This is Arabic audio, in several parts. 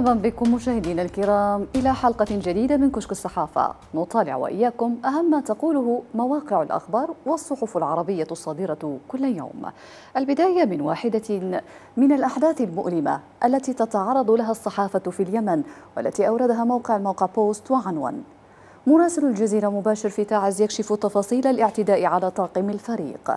مرحبا بكم مشاهدينا الكرام إلى حلقة جديدة من كشك الصحافة نطالع وإياكم أهم ما تقوله مواقع الأخبار والصحف العربية الصادرة كل يوم البداية من واحدة من الأحداث المؤلمة التي تتعرض لها الصحافة في اليمن والتي أوردها موقع الموقع بوست وعنوان مراسل الجزيرة مباشر في تعز يكشف تفاصيل الاعتداء على طاقم الفريق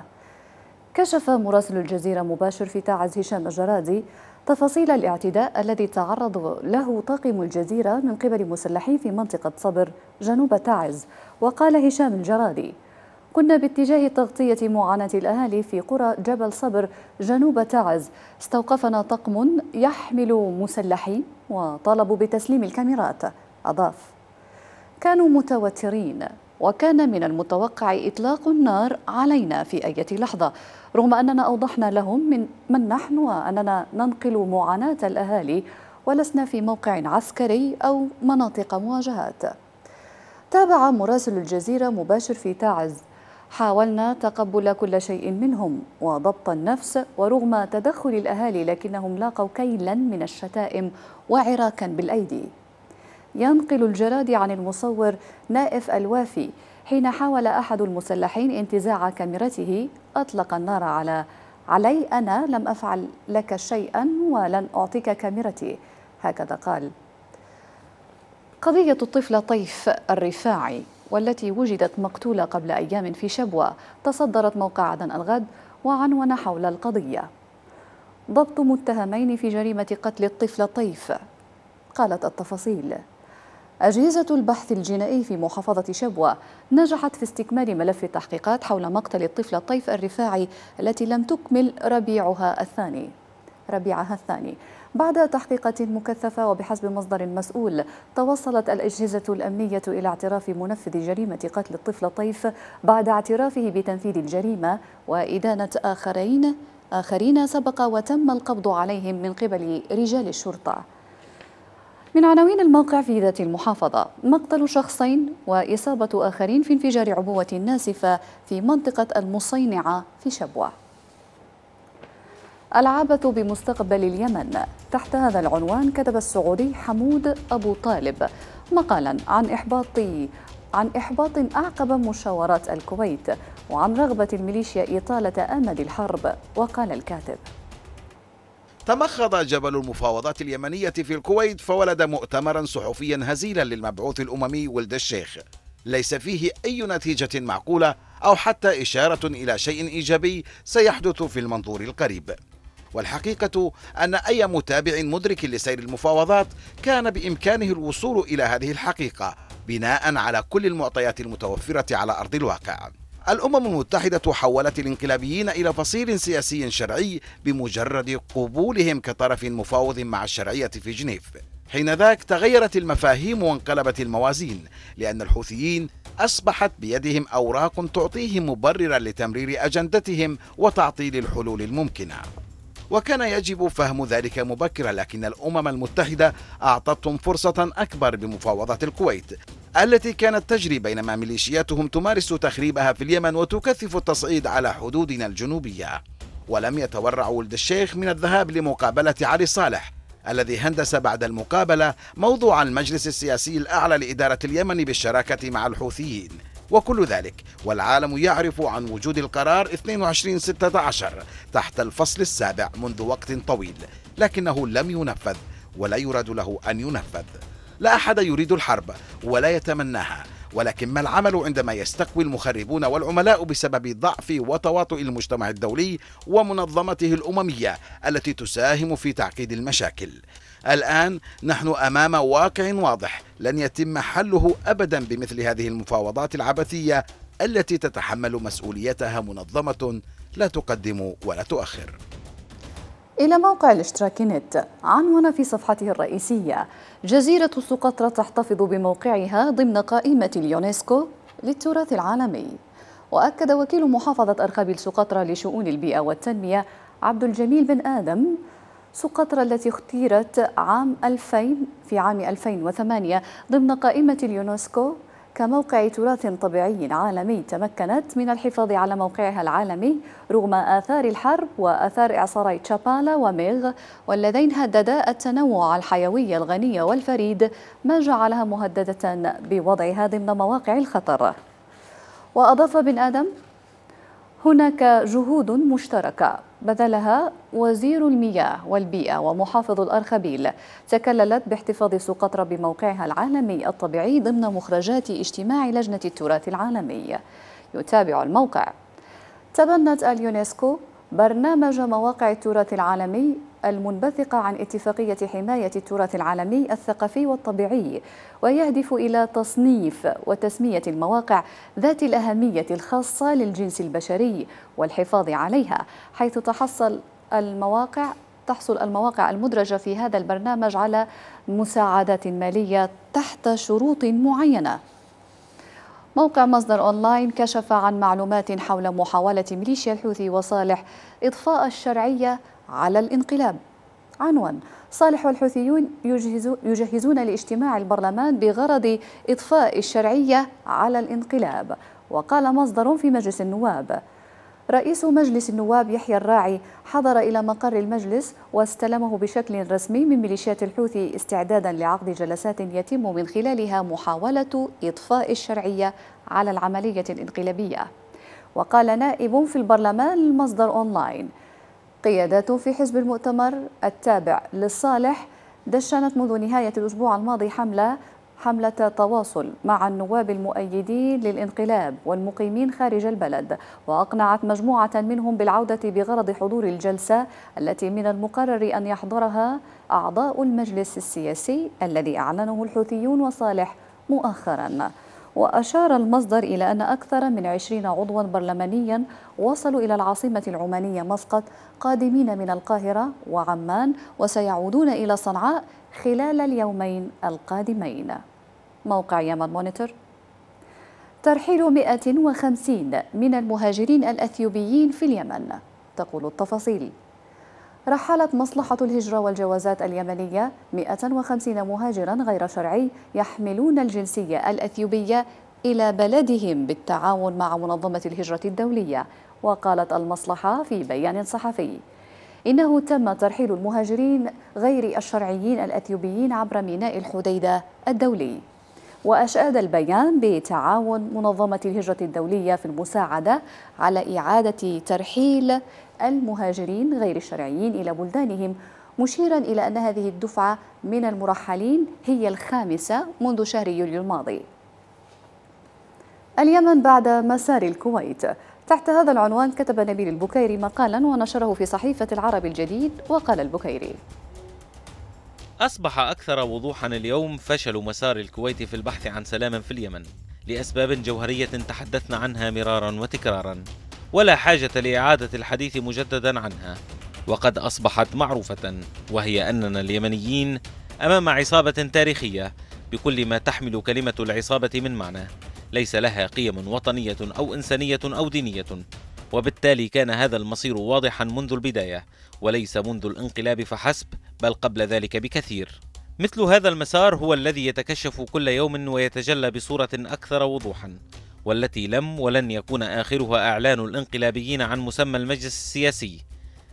كشف مراسل الجزيرة مباشر في تعز هشام الجرادي تفاصيل الاعتداء الذي تعرض له طاقم الجزيرة من قبل مسلحين في منطقة صبر جنوب تعز وقال هشام الجرادي كنا باتجاه تغطية معاناة الأهالي في قرى جبل صبر جنوب تعز استوقفنا طقم يحمل مسلحين وطالبوا بتسليم الكاميرات أضاف كانوا متوترين وكان من المتوقع إطلاق النار علينا في أي لحظة رغم أننا أوضحنا لهم من, من نحن وأننا ننقل معاناة الأهالي ولسنا في موقع عسكري أو مناطق مواجهات تابع مراسل الجزيرة مباشر في تعز حاولنا تقبل كل شيء منهم وضبط النفس ورغم تدخل الأهالي لكنهم لاقوا كيلا من الشتائم وعراكا بالأيدي ينقل الجراد عن المصور نائف الوافي حين حاول أحد المسلحين انتزاع كاميرته أطلق النار على علي أنا لم أفعل لك شيئا ولن أعطيك كاميرتي هكذا قال قضية الطفلة طيف الرفاعي والتي وجدت مقتولة قبل أيام في شبوة تصدرت موقع عدن الغد وعنون حول القضية ضبط متهمين في جريمة قتل الطفل طيف قالت التفاصيل أجهزة البحث الجنائي في محافظة شبوة نجحت في استكمال ملف التحقيقات حول مقتل الطفلة الطيف الرفاعي التي لم تكمل ربيعها الثاني ربيعها الثاني بعد تحقيقات مكثفة وبحسب مصدر مسؤول توصلت الأجهزة الأمنية إلى اعتراف منفذ جريمة قتل الطفل طيف بعد اعترافه بتنفيذ الجريمة وإدانة آخرين آخرين سبق وتم القبض عليهم من قبل رجال الشرطة من عناوين الموقع في ذات المحافظة مقتل شخصين وإصابة آخرين في انفجار عبوة ناسفة في منطقة المصينعة في شبوة العبث بمستقبل اليمن تحت هذا العنوان كتب السعودي حمود أبو طالب مقالا عن إحباط عن إحباط أعقب مشاورات الكويت وعن رغبة الميليشيا إطالة أمد الحرب وقال الكاتب تمخض جبل المفاوضات اليمنية في الكويت فولد مؤتمرا صحفيا هزيلا للمبعوث الأممي ولد الشيخ ليس فيه أي نتيجة معقولة أو حتى إشارة إلى شيء إيجابي سيحدث في المنظور القريب والحقيقة أن أي متابع مدرك لسير المفاوضات كان بإمكانه الوصول إلى هذه الحقيقة بناء على كل المعطيات المتوفرة على أرض الواقع الأمم المتحدة حولت الانقلابيين إلى فصيل سياسي شرعي بمجرد قبولهم كطرف مفاوض مع الشرعية في جنيف حين ذاك تغيرت المفاهيم وانقلبت الموازين لأن الحوثيين أصبحت بيدهم أوراق تعطيهم مبررا لتمرير أجندتهم وتعطيل الحلول الممكنة وكان يجب فهم ذلك مبكرا لكن الأمم المتحدة أعطتهم فرصة أكبر بمفاوضة الكويت التي كانت تجري بينما ميليشياتهم تمارس تخريبها في اليمن وتكثف التصعيد على حدودنا الجنوبية ولم يتورع ولد الشيخ من الذهاب لمقابلة علي صالح الذي هندس بعد المقابلة موضوع المجلس السياسي الأعلى لإدارة اليمن بالشراكة مع الحوثيين وكل ذلك والعالم يعرف عن وجود القرار 2216 تحت الفصل السابع منذ وقت طويل لكنه لم ينفذ ولا يراد له أن ينفذ لا أحد يريد الحرب ولا يتمناها ولكن ما العمل عندما يستقوي المخربون والعملاء بسبب ضعف وتواطؤ المجتمع الدولي ومنظمته الأممية التي تساهم في تعقيد المشاكل الآن نحن أمام واقع واضح لن يتم حله أبدا بمثل هذه المفاوضات العبثية التي تتحمل مسؤوليتها منظمة لا تقدم ولا تؤخر إلى موقع الاشتراكينت عنوان في صفحته الرئيسية جزيرة سقطرى تحتفظ بموقعها ضمن قائمة اليونسكو للتراث العالمي وأكد وكيل محافظة أرخبيل سقطرى لشؤون البيئة والتنمية عبد الجميل بن آدم سقطرى التي اختيرت عام 2000 في عام 2008 ضمن قائمة اليونسكو كموقع تراث طبيعي عالمي تمكنت من الحفاظ على موقعها العالمي رغم آثار الحرب وآثار إعصاري تشابالا وميغ واللذين هددا التنوع الحيوي الغني والفريد ما جعلها مهددة بوضعها ضمن مواقع الخطر وأضاف بن آدم هناك جهود مشتركة بذلها وزير المياه والبيئة ومحافظ الأرخبيل تكللت باحتفاظ سقطرى بموقعها العالمي الطبيعي ضمن مخرجات اجتماع لجنة التراث العالمي يتابع الموقع تبنت اليونسكو برنامج مواقع التراث العالمي المنبثقة عن اتفاقية حماية التراث العالمي الثقافي والطبيعي ويهدف إلى تصنيف وتسمية المواقع ذات الأهمية الخاصة للجنس البشري والحفاظ عليها حيث تحصل المواقع تحصل المواقع المدرجة في هذا البرنامج على مساعدات مالية تحت شروط معينة موقع مصدر أونلاين كشف عن معلومات حول محاولة ميليشيا الحوثي وصالح إضفاء الشرعية على الانقلاب عنوان صالح والحوثيون يجهزون لاجتماع البرلمان بغرض إضفاء الشرعية على الانقلاب وقال مصدر في مجلس النواب رئيس مجلس النواب يحيى الراعي حضر إلى مقر المجلس واستلمه بشكل رسمي من ميليشيات الحوثي استعدادا لعقد جلسات يتم من خلالها محاولة إضفاء الشرعية على العملية الانقلابية وقال نائب في البرلمان المصدر أونلاين قيادات في حزب المؤتمر التابع للصالح دشنت منذ نهاية الأسبوع الماضي حملة حملة تواصل مع النواب المؤيدين للانقلاب والمقيمين خارج البلد وأقنعت مجموعة منهم بالعودة بغرض حضور الجلسة التي من المقرر أن يحضرها أعضاء المجلس السياسي الذي أعلنه الحوثيون وصالح مؤخراً وأشار المصدر إلى أن أكثر من 20 عضوا برلمانيا وصلوا إلى العاصمة العمانية مسقط قادمين من القاهرة وعمان وسيعودون إلى صنعاء خلال اليومين القادمين موقع يمن مونيتور ترحيل 150 من المهاجرين الأثيوبيين في اليمن تقول التفاصيل رحلت مصلحة الهجرة والجوازات اليمنية 150 مهاجرا غير شرعي يحملون الجنسية الأثيوبية إلى بلدهم بالتعاون مع منظمة الهجرة الدولية وقالت المصلحة في بيان صحفي إنه تم ترحيل المهاجرين غير الشرعيين الأثيوبيين عبر ميناء الحديدة الدولي وأشاد البيان بتعاون منظمة الهجرة الدولية في المساعدة على إعادة ترحيل المهاجرين غير الشرعيين إلى بلدانهم مشيرا إلى أن هذه الدفعة من المرحلين هي الخامسة منذ شهر يوليو الماضي اليمن بعد مسار الكويت تحت هذا العنوان كتب نبيل البكيري مقالا ونشره في صحيفة العرب الجديد وقال البكيري أصبح أكثر وضوحا اليوم فشل مسار الكويت في البحث عن سلام في اليمن لأسباب جوهرية تحدثنا عنها مرارا وتكرارا ولا حاجة لإعادة الحديث مجددا عنها وقد أصبحت معروفة وهي أننا اليمنيين أمام عصابة تاريخية بكل ما تحمل كلمة العصابة من معنى ليس لها قيم وطنية أو إنسانية أو دينية وبالتالي كان هذا المصير واضحا منذ البداية وليس منذ الانقلاب فحسب بل قبل ذلك بكثير مثل هذا المسار هو الذي يتكشف كل يوم ويتجلى بصورة أكثر وضوحا والتي لم ولن يكون آخرها أعلان الانقلابيين عن مسمى المجلس السياسي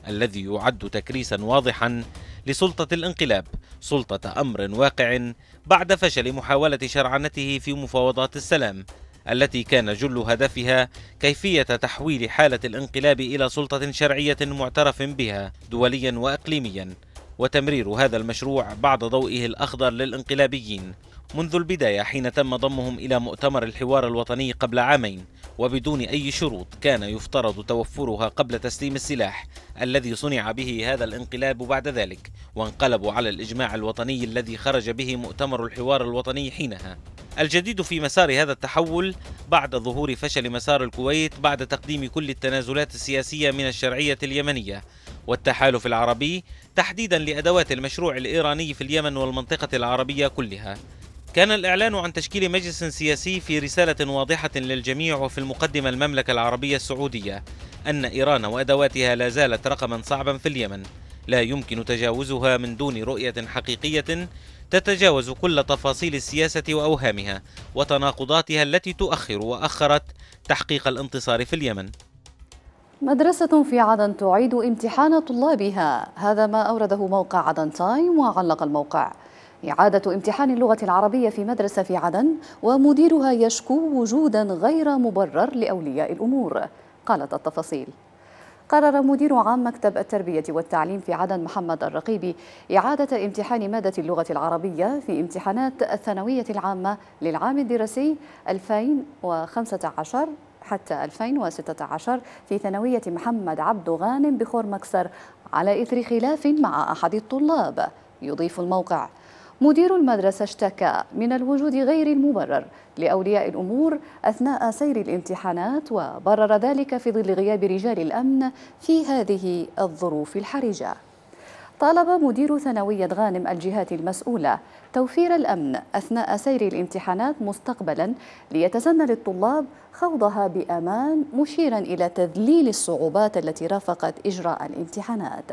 الذي يعد تكريسا واضحا لسلطة الانقلاب سلطة أمر واقع بعد فشل محاولة شرعنته في مفاوضات السلام التي كان جل هدفها كيفية تحويل حالة الانقلاب إلى سلطة شرعية معترف بها دوليا وإقليميا وتمرير هذا المشروع بعد ضوئه الأخضر للانقلابيين منذ البداية حين تم ضمهم إلى مؤتمر الحوار الوطني قبل عامين وبدون أي شروط كان يفترض توفرها قبل تسليم السلاح الذي صنع به هذا الانقلاب بعد ذلك وانقلبوا على الإجماع الوطني الذي خرج به مؤتمر الحوار الوطني حينها الجديد في مسار هذا التحول بعد ظهور فشل مسار الكويت بعد تقديم كل التنازلات السياسية من الشرعية اليمنية والتحالف العربي تحديدا لأدوات المشروع الإيراني في اليمن والمنطقة العربية كلها كان الإعلان عن تشكيل مجلس سياسي في رسالة واضحة للجميع وفي المقدمة المملكة العربية السعودية أن إيران وأدواتها لا زالت رقما صعبا في اليمن لا يمكن تجاوزها من دون رؤية حقيقية تتجاوز كل تفاصيل السياسة وأوهامها وتناقضاتها التي تؤخر وأخرت تحقيق الانتصار في اليمن مدرسة في عدن تعيد امتحان طلابها هذا ما أورده موقع عدن تايم وعلق الموقع إعادة امتحان اللغة العربية في مدرسة في عدن ومديرها يشكو وجودا غير مبرر لأولياء الأمور قالت التفاصيل قرر مدير عام مكتب التربية والتعليم في عدن محمد الرقيبي إعادة امتحان مادة اللغة العربية في امتحانات الثانوية العامة للعام الدراسي 2015 حتى 2016 في ثانوية محمد عبد غانم بخور مكسر على إثر خلاف مع أحد الطلاب يضيف الموقع مدير المدرسة اشتكى من الوجود غير المبرر لأولياء الأمور أثناء سير الامتحانات وبرر ذلك في ظل غياب رجال الأمن في هذه الظروف الحرجة طالب مدير ثانوية غانم الجهات المسؤولة توفير الأمن أثناء سير الامتحانات مستقبلا ليتسنى للطلاب خوضها بأمان مشيرا إلى تذليل الصعوبات التي رافقت إجراء الامتحانات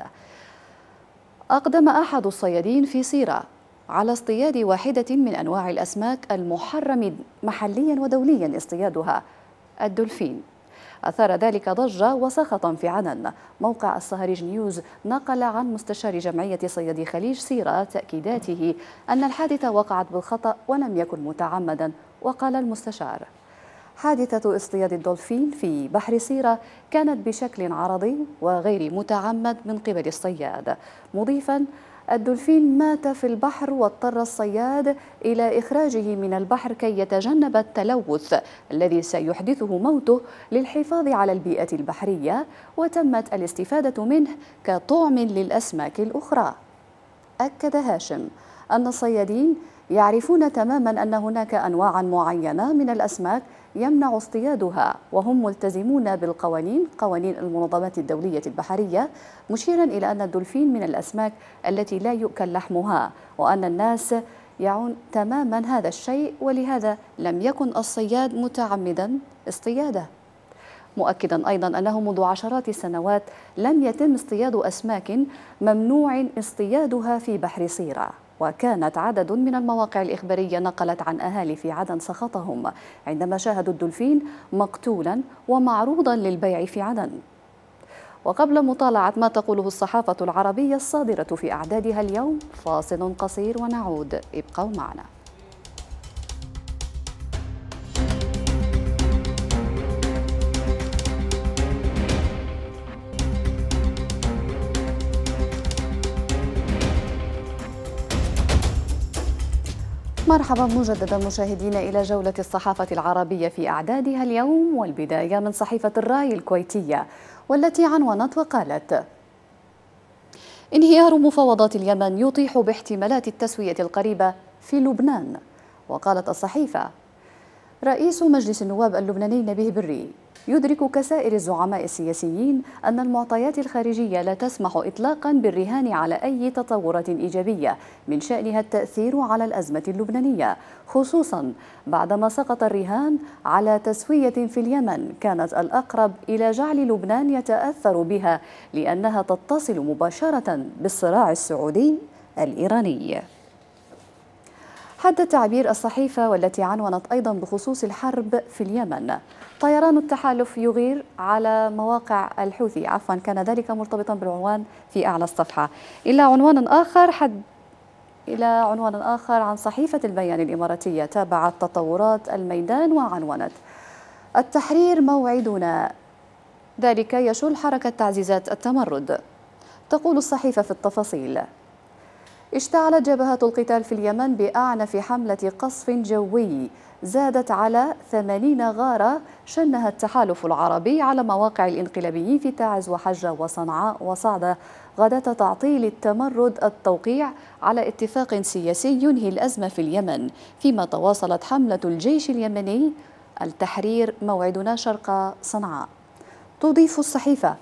أقدم أحد الصيادين في سيرة على اصطياد واحدة من أنواع الأسماك المحرم محليا ودوليا اصطيادها الدولفين أثار ذلك ضجة وسخطا في عنن موقع الصهاريج نيوز نقل عن مستشار جمعية صيادي خليج سيرة تأكيداته أن الحادثة وقعت بالخطأ ولم يكن متعمدا وقال المستشار حادثة اصطياد الدولفين في بحر سيرة كانت بشكل عرضي وغير متعمد من قبل الصياد مضيفا الدولفين مات في البحر واضطر الصياد إلى إخراجه من البحر كي يتجنب التلوث الذي سيحدثه موته للحفاظ على البيئة البحرية وتمت الاستفادة منه كطعم للأسماك الأخرى أكد هاشم أن الصيادين يعرفون تماما أن هناك أنواعا معينة من الأسماك يمنع اصطيادها وهم ملتزمون بالقوانين قوانين المنظمات الدولية البحرية مشيرا إلى أن الدولفين من الأسماك التي لا يؤكل لحمها وأن الناس يعون تماما هذا الشيء ولهذا لم يكن الصياد متعمدا اصطياده مؤكدا ايضا انه منذ عشرات السنوات لم يتم اصطياد اسماك ممنوع اصطيادها في بحر صيره وكانت عدد من المواقع الإخبارية نقلت عن أهالي في عدن سخطهم عندما شاهدوا الدولفين مقتولا ومعروضا للبيع في عدن وقبل مطالعة ما تقوله الصحافة العربية الصادرة في أعدادها اليوم فاصل قصير ونعود ابقوا معنا مرحبا مجددا مشاهدينا إلى جولة الصحافة العربية في أعدادها اليوم والبداية من صحيفة الراي الكويتية والتي عنونت وقالت انهيار مفاوضات اليمن يطيح باحتمالات التسوية القريبة في لبنان وقالت الصحيفة رئيس مجلس النواب اللبناني نبيه بري يدرك كسائر الزعماء السياسيين أن المعطيات الخارجية لا تسمح إطلاقا بالرهان على أي تطورات إيجابية من شأنها التأثير على الأزمة اللبنانية خصوصا بعدما سقط الرهان على تسوية في اليمن كانت الأقرب إلى جعل لبنان يتأثر بها لأنها تتصل مباشرة بالصراع السعودي الإيراني حد تعبير الصحيفة والتي عنونت أيضا بخصوص الحرب في اليمن طيران التحالف يغير على مواقع الحوثي عفوا كان ذلك مرتبطا بالعنوان في أعلى الصفحة إلى عنوان آخر حد إلى عنوان آخر عن صحيفة البيان الإماراتية تابعت تطورات الميدان وعنونت التحرير موعدنا ذلك يشل حركة تعزيزات التمرد تقول الصحيفة في التفاصيل اشتعلت جبهة القتال في اليمن بأعنف حملة قصف جوي زادت على 80 غارة شنها التحالف العربي على مواقع الانقلابيين في تعز وحجة وصنعاء وصعدة غدا تعطيل التمرد التوقيع على اتفاق سياسي ينهي الأزمة في اليمن فيما تواصلت حملة الجيش اليمني التحرير موعدنا شرق صنعاء تضيف الصحيفة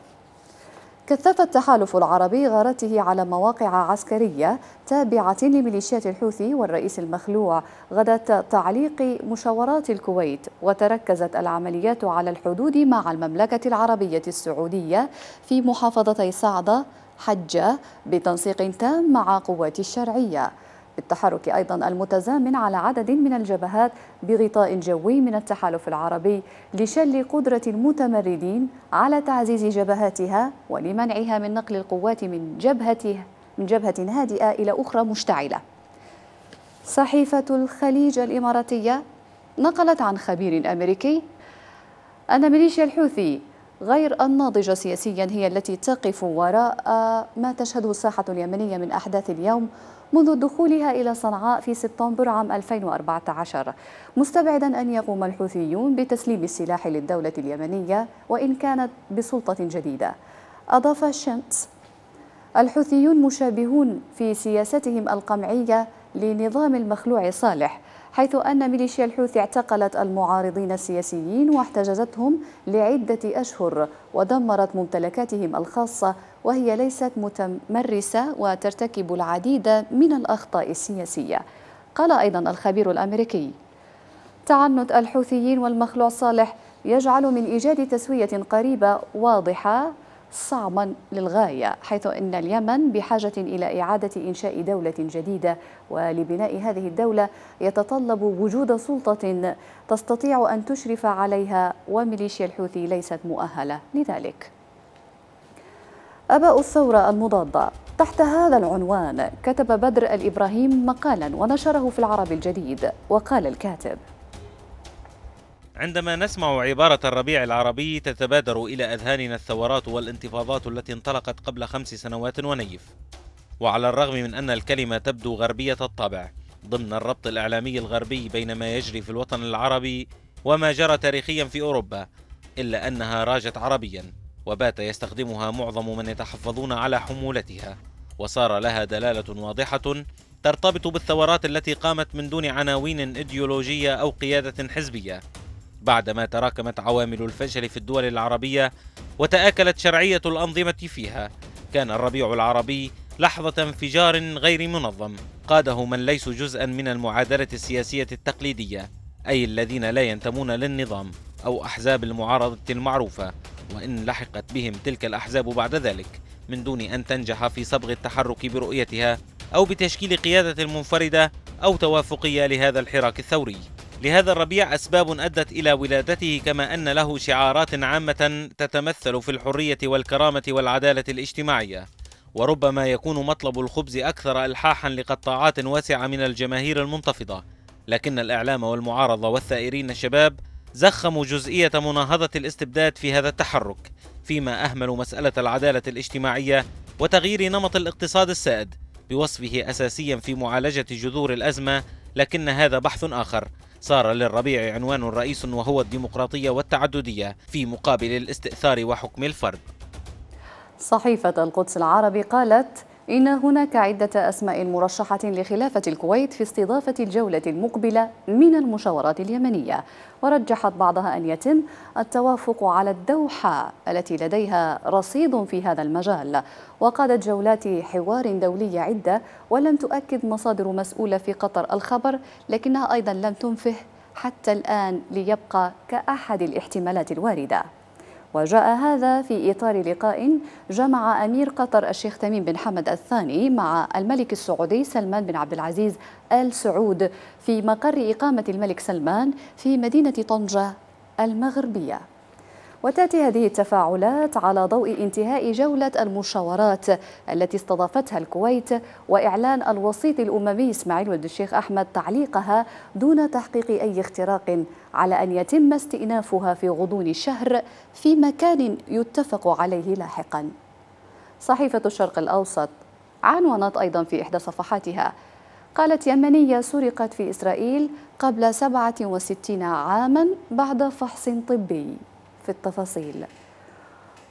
كثف التحالف العربي غارته على مواقع عسكرية تابعة لميليشيات الحوثي والرئيس المخلوع غدا تعليق مشاورات الكويت وتركزت العمليات على الحدود مع المملكة العربية السعودية في محافظتي صعدة حجة بتنسيق تام مع قوات الشرعية بالتحرك أيضا المتزامن على عدد من الجبهات بغطاء جوي من التحالف العربي لشل قدرة المتمردين على تعزيز جبهاتها ولمنعها من نقل القوات من جبهته من جبهة هادئة إلى أخرى مشتعلة صحيفة الخليج الإماراتية نقلت عن خبير أمريكي أن ميليشيا الحوثي غير الناضجة سياسيا هي التي تقف وراء ما تشهده الساحة اليمنية من أحداث اليوم منذ دخولها إلى صنعاء في سبتمبر عام 2014 مستبعدا أن يقوم الحوثيون بتسليم السلاح للدولة اليمنية وإن كانت بسلطة جديدة أضاف شمس الحوثيون مشابهون في سياستهم القمعية لنظام المخلوع صالح حيث أن ميليشيا الحوثي اعتقلت المعارضين السياسيين واحتجزتهم لعدة أشهر ودمرت ممتلكاتهم الخاصة وهي ليست متمرسة وترتكب العديد من الأخطاء السياسية قال أيضا الخبير الأمريكي تعنت الحوثيين والمخلوع صالح يجعل من إيجاد تسوية قريبة واضحة صعبا للغاية حيث أن اليمن بحاجة إلى إعادة إنشاء دولة جديدة ولبناء هذه الدولة يتطلب وجود سلطة تستطيع أن تشرف عليها وميليشيا الحوثي ليست مؤهلة لذلك أباء الثورة المضادة تحت هذا العنوان كتب بدر الإبراهيم مقالا ونشره في العرب الجديد وقال الكاتب عندما نسمع عبارة الربيع العربي تتبادر إلى أذهاننا الثورات والانتفاضات التي انطلقت قبل خمس سنوات ونيف وعلى الرغم من أن الكلمة تبدو غربية الطابع ضمن الربط الإعلامي الغربي بين ما يجري في الوطن العربي وما جرى تاريخيا في أوروبا إلا أنها راجت عربيا وبات يستخدمها معظم من يتحفظون على حمولتها وصار لها دلالة واضحة ترتبط بالثورات التي قامت من دون عناوين إيديولوجية أو قيادة حزبية بعدما تراكمت عوامل الفشل في الدول العربية وتآكلت شرعية الأنظمة فيها كان الربيع العربي لحظة انفجار غير منظم قاده من ليسوا جزءا من المعادلة السياسية التقليدية أي الذين لا ينتمون للنظام أو أحزاب المعارضة المعروفة وإن لحقت بهم تلك الأحزاب بعد ذلك من دون أن تنجح في صبغ التحرك برؤيتها أو بتشكيل قيادة منفردة أو توافقية لهذا الحراك الثوري لهذا الربيع أسباب أدت إلى ولادته كما أن له شعارات عامة تتمثل في الحرية والكرامة والعدالة الاجتماعية وربما يكون مطلب الخبز أكثر إلحاحا لقطاعات واسعة من الجماهير المنتفضة لكن الإعلام والمعارضة والثائرين الشباب زخموا جزئية مناهضة الاستبداد في هذا التحرك فيما أهملوا مسألة العدالة الاجتماعية وتغيير نمط الاقتصاد السائد بوصفه أساسيا في معالجة جذور الأزمة لكن هذا بحث آخر صار للربيع عنوان رئيس وهو الديمقراطية والتعددية في مقابل الاستئثار وحكم الفرد صحيفة القدس العربي قالت إن هناك عدة أسماء مرشحة لخلافة الكويت في استضافة الجولة المقبلة من المشاورات اليمنية ورجحت بعضها أن يتم التوافق على الدوحة التي لديها رصيد في هذا المجال وقادت جولات حوار دولية عدة ولم تؤكد مصادر مسؤولة في قطر الخبر لكنها أيضا لم تنفه حتى الآن ليبقى كأحد الاحتمالات الواردة وجاء هذا في إطار لقاء جمع أمير قطر الشيخ تميم بن حمد الثاني مع الملك السعودي سلمان بن عبد العزيز آل سعود في مقر إقامة الملك سلمان في مدينة طنجة المغربية وتأتي هذه التفاعلات على ضوء انتهاء جولة المشاورات التي استضافتها الكويت وإعلان الوسيط الأممي إسماعيل ولد الشيخ أحمد تعليقها دون تحقيق أي اختراق على أن يتم استئنافها في غضون الشهر في مكان يتفق عليه لاحقا صحيفة الشرق الأوسط عنونت أيضا في إحدى صفحاتها قالت يمنية سرقت في إسرائيل قبل 67 عاما بعد فحص طبي في التفاصيل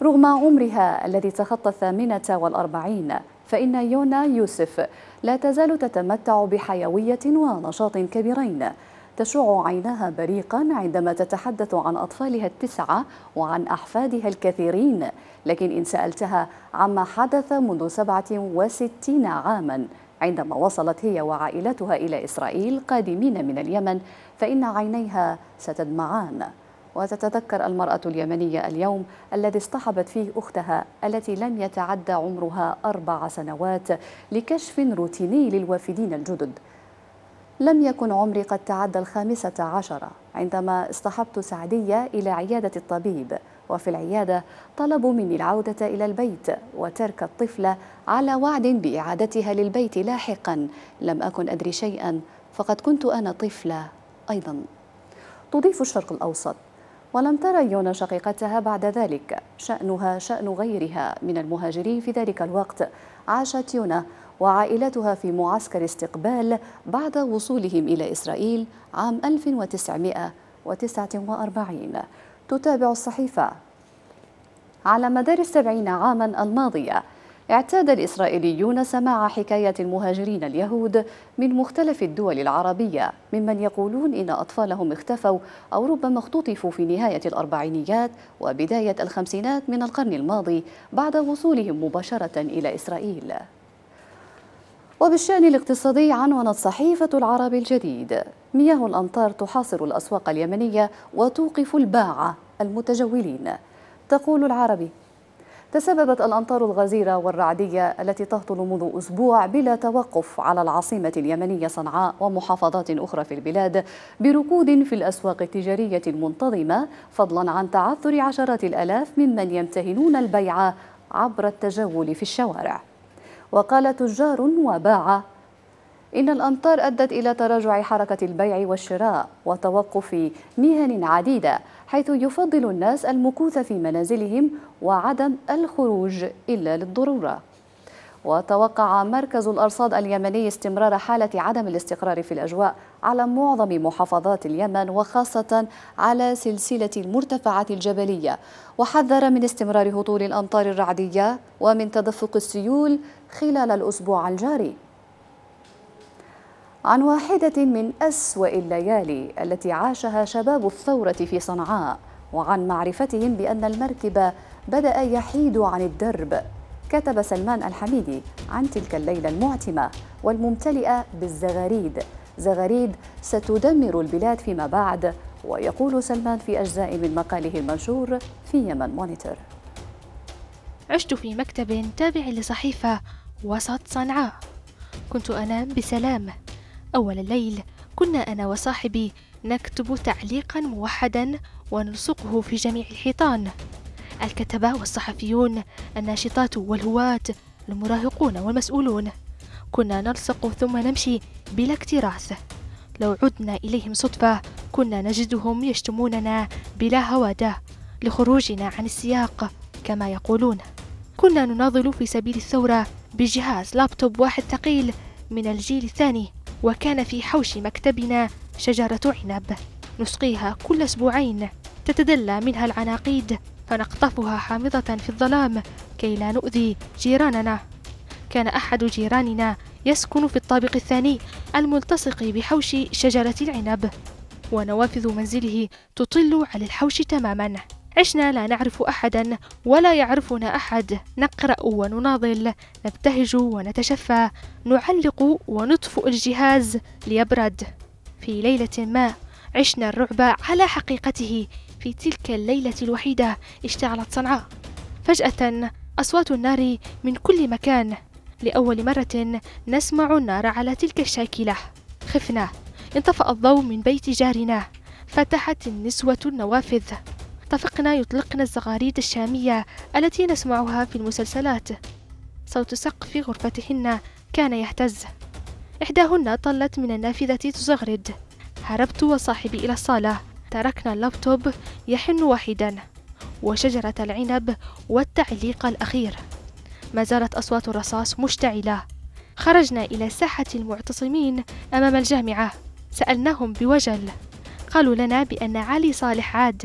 رغم عمرها الذي تخطى الثامنة والأربعين فإن يونا يوسف لا تزال تتمتع بحيوية ونشاط كبيرين تشع عيناها بريقا عندما تتحدث عن أطفالها التسعة وعن أحفادها الكثيرين لكن إن سألتها عما حدث منذ 67 عاما عندما وصلت هي وعائلتها إلى إسرائيل قادمين من اليمن فإن عينيها ستدمعان وتتذكر المرأة اليمنية اليوم الذي اصطحبت فيه أختها التي لم يتعدى عمرها أربع سنوات لكشف روتيني للوافدين الجدد لم يكن عمري قد تعدى الخامسة عشرة عندما اصطحبت سعدية إلى عيادة الطبيب وفي العيادة طلبوا مني العودة إلى البيت وترك الطفلة على وعد بإعادتها للبيت لاحقا لم أكن أدري شيئا فقد كنت أنا طفلة أيضا تضيف الشرق الأوسط ولم ترى يونا شقيقتها بعد ذلك شأنها شأن غيرها من المهاجرين في ذلك الوقت عاشت يونا وعائلتها في معسكر استقبال بعد وصولهم إلى إسرائيل عام 1949 تتابع الصحيفة على مدار السبعين عاما الماضية اعتاد الإسرائيليون سماع حكاية المهاجرين اليهود من مختلف الدول العربية ممن يقولون إن أطفالهم اختفوا أو ربما اختطفوا في نهاية الأربعينيات وبداية الخمسينات من القرن الماضي بعد وصولهم مباشرة إلى إسرائيل وبالشأن الاقتصادي عنونت صحيفة العرب الجديد مياه الأمطار تحاصر الأسواق اليمنية وتوقف الباعة المتجولين تقول العربي تسببت الأمطار الغزيرة والرعدية التي تهطل منذ أسبوع بلا توقف على العاصمة اليمنية صنعاء ومحافظات أخرى في البلاد بركود في الأسواق التجارية المنتظمة فضلا عن تعثر عشرات الألاف ممن يمتهنون البيع عبر التجول في الشوارع وقال تجار وباعة إن الأمطار أدت إلى تراجع حركة البيع والشراء وتوقف مهن عديدة حيث يفضل الناس المكوث في منازلهم وعدم الخروج إلا للضرورة وتوقع مركز الأرصاد اليمني استمرار حالة عدم الاستقرار في الأجواء على معظم محافظات اليمن وخاصة على سلسلة المرتفعات الجبلية وحذر من استمرار هطول الأمطار الرعدية ومن تدفق السيول خلال الأسبوع الجاري عن واحدة من أسوأ الليالي التي عاشها شباب الثورة في صنعاء وعن معرفتهم بأن المركب بدأ يحيد عن الدرب كتب سلمان الحميدي عن تلك الليلة المعتمة والممتلئة بالزغاريد زغاريد ستدمر البلاد فيما بعد ويقول سلمان في أجزاء من مقاله المنشور في يمن مونيتور عشت في مكتب تابع لصحيفة وسط صنعاء كنت أنام بسلام أول الليل كنا أنا وصاحبي نكتب تعليقا موحدا ونلصقه في جميع الحيطان الكتبة والصحفيون الناشطات والهواة المراهقون والمسؤولون كنا نلصق ثم نمشي بلا اكتراث لو عدنا إليهم صدفة كنا نجدهم يشتموننا بلا هوادة لخروجنا عن السياق كما يقولون كنا نناضل في سبيل الثورة بجهاز لابتوب واحد ثقيل من الجيل الثاني وكان في حوش مكتبنا شجرة عنب نسقيها كل أسبوعين تتدلى منها العناقيد فنقطفها حامضة في الظلام كي لا نؤذي جيراننا كان أحد جيراننا يسكن في الطابق الثاني الملتصق بحوش شجرة العنب ونوافذ منزله تطل على الحوش تماما عشنا لا نعرف أحدا ولا يعرفنا أحد نقرأ ونناضل نبتهج ونتشفى نعلق ونطفئ الجهاز ليبرد في ليلة ما عشنا الرعب على حقيقته في تلك الليلة الوحيدة اشتعلت صنعاء فجأة أصوات النار من كل مكان لأول مرة نسمع النار على تلك الشاكلة خفنا انطفأ الضوء من بيت جارنا فتحت النسوة النوافذ اتفقنا يطلقنا الزغاريد الشامية التي نسمعها في المسلسلات صوت سقف غرفتهن كان يهتز إحداهن طلت من النافذة تزغرد هربت وصاحبي إلى الصالة تركنا اللابتوب يحن وحيدا وشجرة العنب والتعليق الأخير ما زالت أصوات الرصاص مشتعلة خرجنا إلى ساحة المعتصمين أمام الجامعة سألناهم بوجل قالوا لنا بأن علي صالح عاد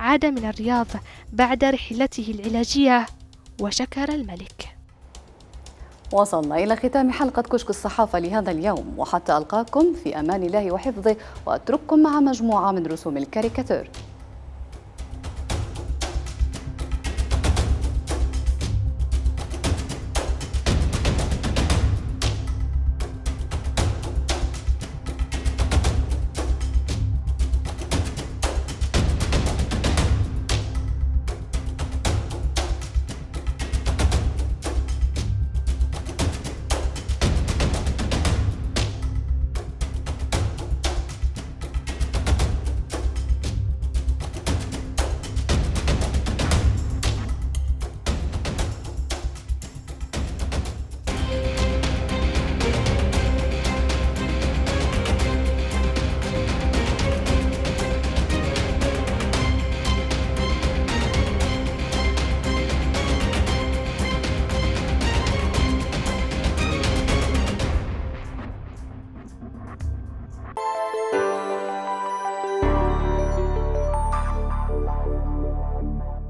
عاد من الرياض بعد رحلته العلاجية وشكر الملك وصلنا إلى ختام حلقة كشك الصحافة لهذا اليوم وحتى ألقاكم في أمان الله وحفظه وأترككم مع مجموعة من رسوم الكاريكاتير